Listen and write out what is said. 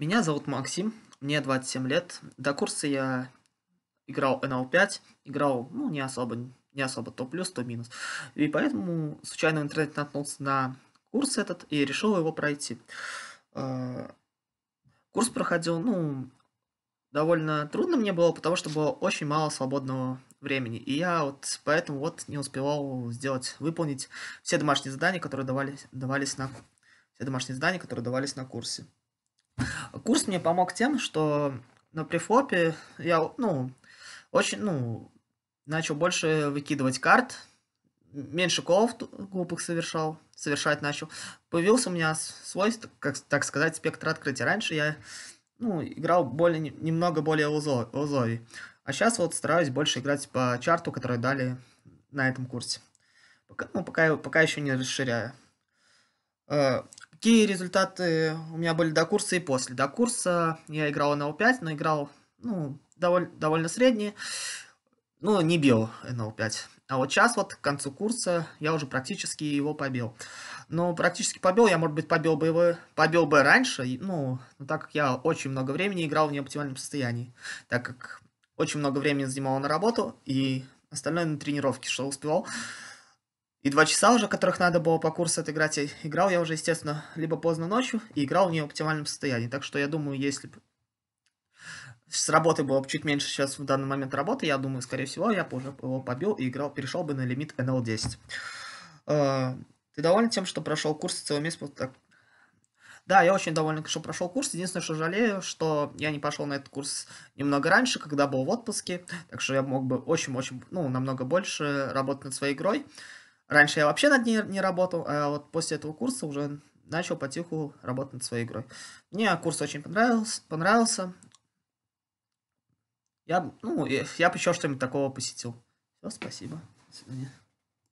Меня зовут Максим, мне 27 лет. До курса я играл NL5, играл, ну, не особо, не особо то плюс, то минус. И поэтому случайно в интернете наткнулся на курс этот и решил его пройти. Э, курс проходил, ну, довольно трудно мне было, потому что было очень мало свободного времени. И я вот поэтому вот не успевал сделать, выполнить все домашние задания, которые давались, давались на все домашние задания, которые давались на курсе. Курс мне помог тем, что на префлопе я, ну, очень, ну, начал больше выкидывать карт, меньше колов глупых совершал, совершать начал. Появился у меня свой, как, так сказать, спектр открытия. Раньше я, ну, играл более, немного более лузо, А сейчас вот стараюсь больше играть по чарту, который дали на этом курсе. Пока, ну, пока, пока еще не расширяю. Э, Какие результаты у меня были до курса и после? До курса я играл NL5, но играл ну, довольно, довольно средний. Ну, не бил NL5. А вот сейчас, вот к концу курса, я уже практически его побил. Но практически побил, я, может быть, побил бы его, побил бы раньше, ну, но так как я очень много времени играл в неоптимальном состоянии, так как очень много времени занимало на работу и остальное на тренировки, что успевал. И два часа уже, которых надо было по курсу отыграть, я играл я уже, естественно, либо поздно ночью, и играл в неоптимальном состоянии. Так что я думаю, если бы с работы было бы чуть меньше сейчас в данный момент работы, я думаю, скорее всего, я бы уже его побил и играл, перешел бы на лимит NL10. Э, ты доволен тем, что прошел курс целый месяц? так? Да, я очень доволен, что прошел курс. Единственное, что жалею, что я не пошел на этот курс немного раньше, когда был в отпуске. Так что я мог бы очень-очень, ну, намного больше работать над своей игрой. Раньше я вообще над ней не работал, а вот после этого курса уже начал потиху работать над своей игрой. Мне курс очень понравился. понравился. Я, ну, я бы еще что-нибудь такого посетил. Все, спасибо. До свидания.